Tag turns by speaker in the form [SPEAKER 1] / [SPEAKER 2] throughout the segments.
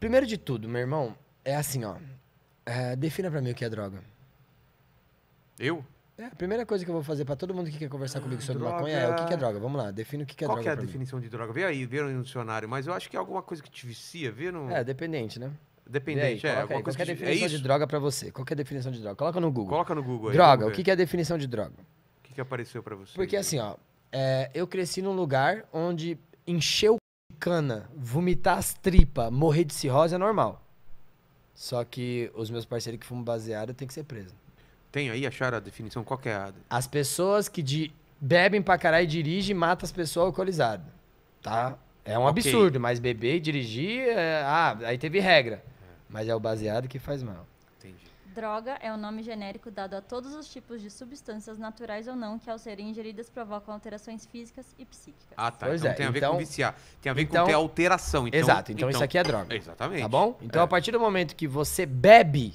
[SPEAKER 1] Primeiro de tudo, meu irmão, é assim, ó. É, defina para mim o que é droga. Eu? É, a primeira coisa que eu vou fazer para todo mundo que quer conversar comigo sobre droga. maconha é o que, é droga. Vamos lá, defina o que, é Qual droga. Qual é a definição mim. de droga? Vê aí, vê no dicionário, mas eu acho que é alguma coisa que te vicia, vê no. É, dependente, né? Dependente, aí, é. Qual que é a definição é de droga para você? Qual é a definição de droga? Coloca no Google. Coloca no Google aí. Droga, o que, é a definição de droga? O que, que apareceu para você? Porque assim, ó, é, eu cresci num lugar onde encheu cana, vomitar as tripas, morrer de cirrose é normal. Só que os meus parceiros que fumam baseado têm que ser presos. Tem aí, acharam a definição? Qual é a... As pessoas que de... bebem pra caralho e dirigem matam as pessoas alcoolizadas. Tá? É um okay. absurdo, mas beber e dirigir... É... Ah, aí teve regra. É. Mas é o baseado que faz mal. Droga é o nome genérico dado a todos os tipos de substâncias naturais ou não que, ao serem ingeridas, provocam alterações físicas e psíquicas. Ah, tá. Pois então é, tem a ver então, com viciar. Tem a ver então, com ter alteração. Então, exato. Então, então, isso aqui é droga. Exatamente. Tá bom? É. Então, é. a partir do momento que você bebe,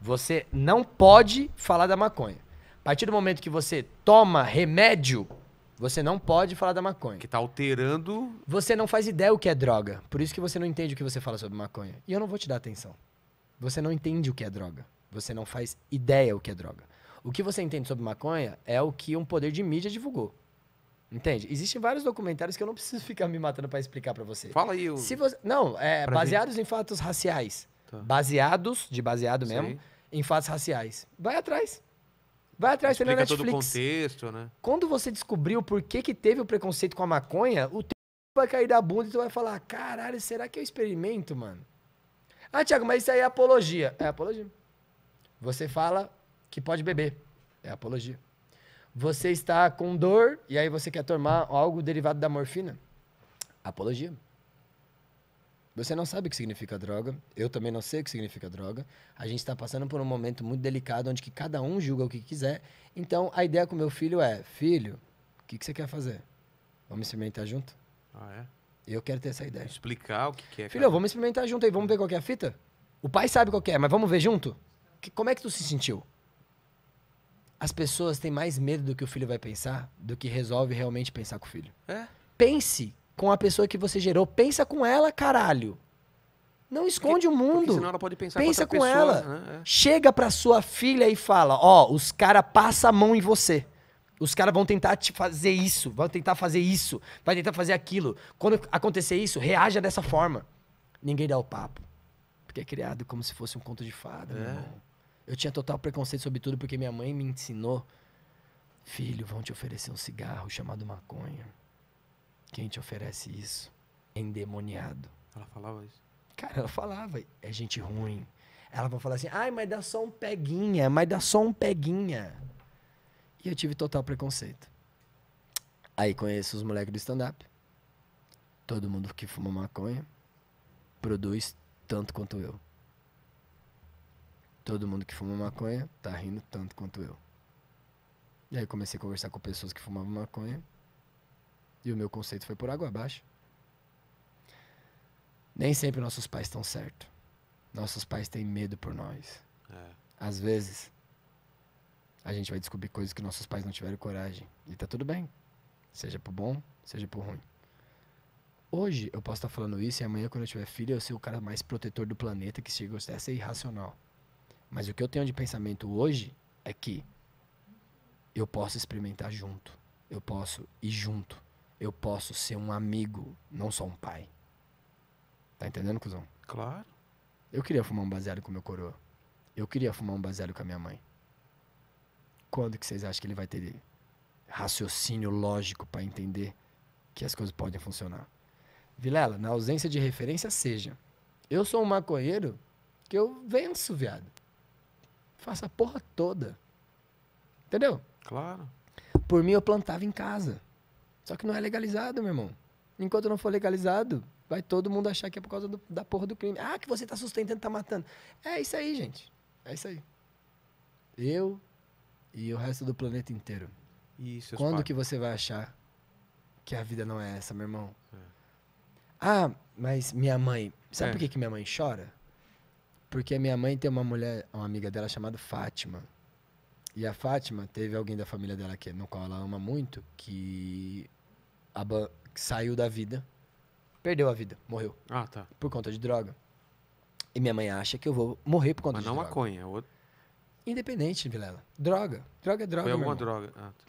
[SPEAKER 1] você não pode falar da maconha. A partir do momento que você toma remédio, você não pode falar da maconha. Que tá alterando... Você não faz ideia o que é droga. Por isso que você não entende o que você fala sobre maconha. E eu não vou te dar atenção. Você não entende o que é droga. Você não faz ideia o que é droga. O que você entende sobre maconha é o que um poder de mídia divulgou. Entende? Existem vários documentários que eu não preciso ficar me matando para explicar para você. Fala aí. Se você... Não, é, baseados em fatos raciais. Tá. Baseados, de baseado mesmo, em fatos raciais. Vai atrás. Vai atrás, Explica Netflix. todo o contexto, né? Quando você descobriu por que, que teve o preconceito com a maconha, o tempo vai cair da bunda e tu vai falar, caralho, será que eu experimento, mano? Ah, Thiago, mas isso aí é apologia. É apologia. Você fala que pode beber. É apologia. Você está com dor e aí você quer tomar algo derivado da morfina. Apologia. Você não sabe o que significa droga. Eu também não sei o que significa droga. A gente está passando por um momento muito delicado onde que cada um julga o que quiser. Então, a ideia com meu filho é: filho, o que, que você quer fazer? Vamos experimentar junto? Ah, é? Eu quero ter essa ideia. Explicar o que, que é. Filho, cara. vamos experimentar junto aí. Vamos ver qual é a fita? O pai sabe qual é, mas vamos ver junto? como é que tu se sentiu? As pessoas têm mais medo do que o filho vai pensar do que resolve realmente pensar com o filho. É? Pense com a pessoa que você gerou. Pensa com ela, caralho. Não esconde porque, o mundo. Senão ela pode pensar Pensa com, com pessoa, ela. Né? É. Chega pra sua filha e fala: Ó, oh, os caras passam a mão em você. Os caras vão tentar te fazer isso, vão tentar fazer isso, vai tentar fazer aquilo. Quando acontecer isso, reaja dessa forma. Ninguém dá o papo. Porque é criado como se fosse um conto de fada, é. meu irmão. Eu tinha total preconceito sobre tudo porque minha mãe me ensinou. Filho, vão te oferecer um cigarro chamado maconha. Quem te oferece isso é endemoniado. Ela falava isso? Cara, ela falava. É gente ruim. Ela vai falar assim, ai, mas dá só um peguinha, mas dá só um peguinha. E eu tive total preconceito. Aí conheço os moleques do stand-up. Todo mundo que fuma maconha produz tanto quanto eu. Todo mundo que fuma maconha tá rindo tanto quanto eu. E aí comecei a conversar com pessoas que fumavam maconha. E o meu conceito foi por água abaixo. Nem sempre nossos pais estão certos. Nossos pais têm medo por nós. É. Às vezes, a gente vai descobrir coisas que nossos pais não tiveram coragem. E tá tudo bem. Seja por bom, seja por ruim. Hoje eu posso estar tá falando isso e amanhã, quando eu tiver filho, eu ser o cara mais protetor do planeta que chega a ser irracional. Mas o que eu tenho de pensamento hoje é que eu posso experimentar junto, eu posso ir junto, eu posso ser um amigo, não só um pai. Tá entendendo, cuzão? Claro. Eu queria fumar um baseado com meu coroa. Eu queria fumar um baseado com a minha mãe. Quando que vocês acham que ele vai ter raciocínio lógico para entender que as coisas podem funcionar? Vilela, na ausência de referência, seja. Eu sou um maconheiro que eu venço, viado. Faça a porra toda. Entendeu? Claro. Por mim, eu plantava em casa. Só que não é legalizado, meu irmão. Enquanto não for legalizado, vai todo mundo achar que é por causa do, da porra do crime. Ah, que você tá sustentando, tá matando. É isso aí, gente. É isso aí. Eu e o resto do planeta inteiro. Isso, Quando pais. que você vai achar que a vida não é essa, meu irmão? É. Ah, mas minha mãe. Sabe é. por que, que minha mãe chora? Porque minha mãe tem uma mulher, uma amiga dela chamada Fátima. E a Fátima teve alguém da família dela, que, no qual ela ama muito, que, que saiu da vida. Perdeu a vida, morreu. Ah, tá. Por conta de droga. E minha mãe acha que eu vou morrer por conta Mas de não droga. maconha, é outro. Independente, Vilela. Droga. Droga é droga. Foi alguma droga. Ah, tá.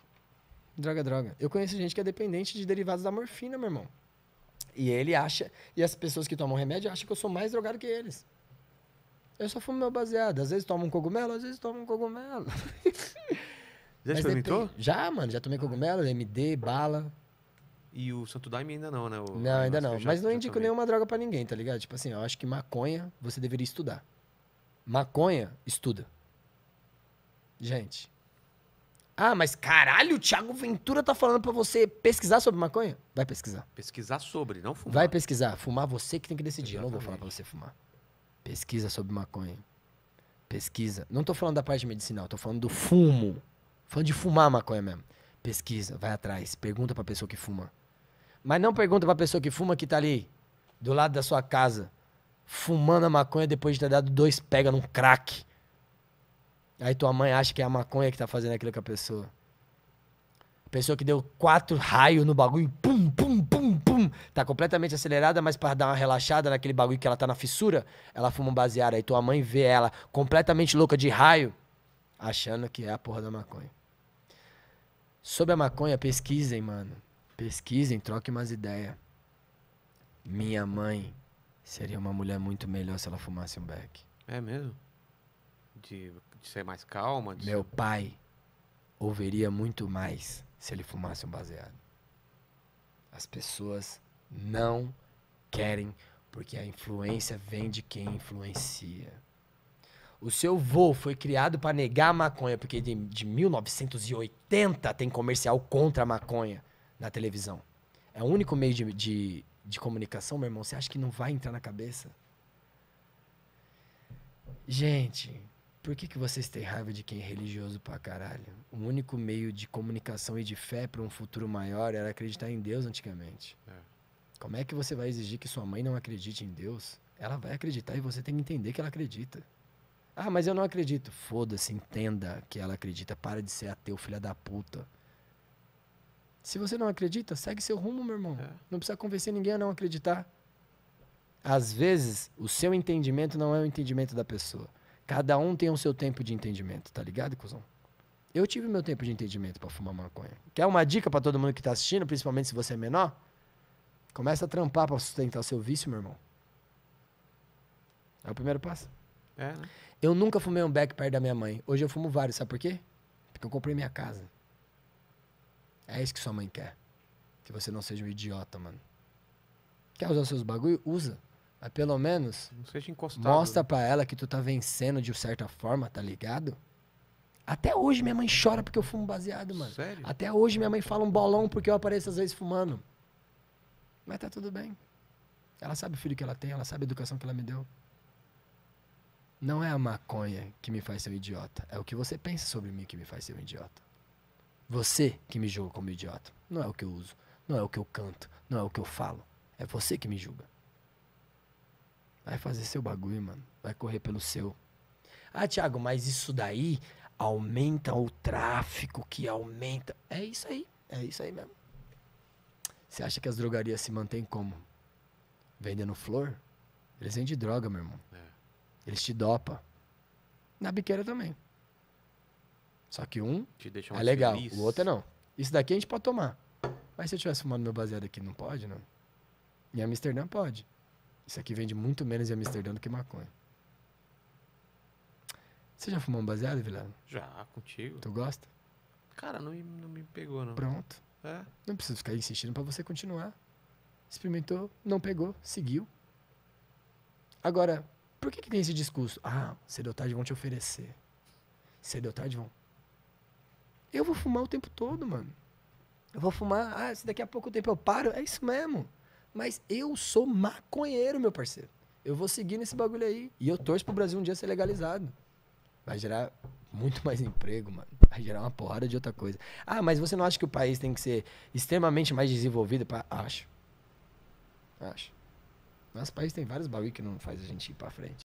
[SPEAKER 1] Droga é droga. Eu conheço gente que é dependente de derivados da morfina, meu irmão. E ele acha. E as pessoas que tomam remédio acham que eu sou mais drogado que eles. Eu só fumo meu baseado. Às vezes tomo um cogumelo, às vezes tomo um cogumelo.
[SPEAKER 2] Já Mas experimentou?
[SPEAKER 1] Já, mano. Já tomei cogumelo, MD, bala. E o Santo Daime ainda não, né? O... Não, ainda Nossa, não. Já, Mas não indico nenhuma droga para ninguém, tá ligado? Tipo assim, eu acho que maconha você deveria estudar. Maconha, estuda. Gente. Ah, mas caralho, o Thiago Ventura tá falando para você pesquisar sobre maconha? Vai pesquisar. Pesquisar sobre, não fumar. Vai pesquisar. Fumar você que tem que decidir. Exatamente. Eu não vou falar pra você fumar. Pesquisa sobre maconha. Pesquisa. Não estou falando da parte medicinal, estou falando do fumo. Falando de fumar maconha mesmo. Pesquisa, vai atrás, pergunta pra pessoa que fuma. Mas não pergunta pra pessoa que fuma que tá ali, do lado da sua casa, fumando a maconha depois de ter dado dois pega num crack. Aí tua mãe acha que é a maconha que tá fazendo aquilo com a pessoa. A pessoa que deu quatro raios no bagulho, pum, pum, pum tá completamente acelerada, mas para dar uma relaxada naquele bagulho que ela tá na fissura, ela fuma um baseado. Aí tua mãe vê ela completamente louca de raio, achando que é a porra da maconha. Sobre a maconha, pesquisem, mano. Pesquisem, troquem umas ideias. Minha mãe seria uma mulher muito melhor se ela fumasse um beck. É mesmo? De, de ser mais calma? Meu ser... pai ouviria muito mais se ele fumasse um baseado. As pessoas não querem, porque a influência vem de quem influencia. O seu vô foi criado para negar a maconha, porque de, de 1980 tem comercial contra a maconha na televisão. É o único meio de, de, de comunicação, meu irmão. Você acha que não vai entrar na cabeça? Gente, por que, que vocês têm raiva de quem é religioso pra caralho? O único meio de comunicação e de fé para um futuro maior era acreditar em Deus antigamente. É. Como é que você vai exigir que sua mãe não acredite em Deus? Ela vai acreditar e você tem que entender que ela acredita. Ah, mas eu não acredito. Foda-se, entenda que ela acredita. Para de ser ateu, filha da puta. Se você não acredita, segue seu rumo, meu irmão. É. Não precisa convencer ninguém a não acreditar. Às vezes, o seu entendimento não é o entendimento da pessoa. Cada um tem o seu tempo de entendimento, tá ligado, cuzão? Eu tive meu tempo de entendimento para fumar maconha. Quer uma dica para todo mundo que tá assistindo, principalmente se você é menor? Começa a trampar para sustentar o seu vício, meu irmão. É o primeiro passo. É, né? Eu nunca fumei um back perto da minha mãe. Hoje eu fumo vários, sabe por quê? Porque eu comprei minha casa. É isso que sua mãe quer. Que você não seja um idiota, mano. Quer usar seus bagulho? Usa. Mas pelo menos. Não seja encostado. Mostra né? pra ela que tu tá vencendo de certa forma, tá ligado? Até hoje minha mãe chora porque eu fumo baseado, mano. Sério? Até hoje minha mãe fala um bolão porque eu apareço às vezes fumando. Mas tá tudo bem. Ela sabe o filho que ela tem, ela sabe a educação que ela me deu. Não é a maconha que me faz ser um idiota. É o que você pensa sobre mim que me faz ser um idiota. Você que me julga como idiota. Não é o que eu uso. Não é o que eu canto. Não é o que eu falo. É você que me julga. Vai fazer seu bagulho, mano. Vai correr pelo seu. Ah, Thiago, mas isso daí aumenta o tráfico que aumenta. É isso aí. É isso aí mesmo. Você acha que as drogarias se mantêm como? Vendendo flor? Eles vendem droga, meu irmão. É. Eles te dopam. Na biqueira também. Só que um é legal, feliz. o outro é não. Isso daqui a gente pode tomar. Mas se eu tivesse fumando meu baseado aqui, não pode, não? Em Amsterdã pode. Isso aqui vende muito menos em Amsterdã do que maconha. Você já fumou um baseado, Vilano? Já, contigo. Tu gosta? Cara, não, não me pegou, não. Pronto. É. Não preciso ficar insistindo para você continuar. Experimentou, não pegou, seguiu. Agora, por que, que tem esse discurso? Ah, cedo ou tarde vão te oferecer. Cedo ou tarde vão. Eu vou fumar o tempo todo, mano. Eu vou fumar, ah, se daqui a pouco o tempo eu paro, é isso mesmo. Mas eu sou maconheiro, meu parceiro. Eu vou seguir nesse bagulho aí. E eu torço pro Brasil um dia ser legalizado. Vai gerar muito mais emprego, mano. Vai gerar uma porrada de outra coisa. Ah, mas você não acha que o país tem que ser extremamente mais desenvolvido? Pra... Acho. Acho. Nosso país tem vários bagulho que não faz a gente ir pra frente.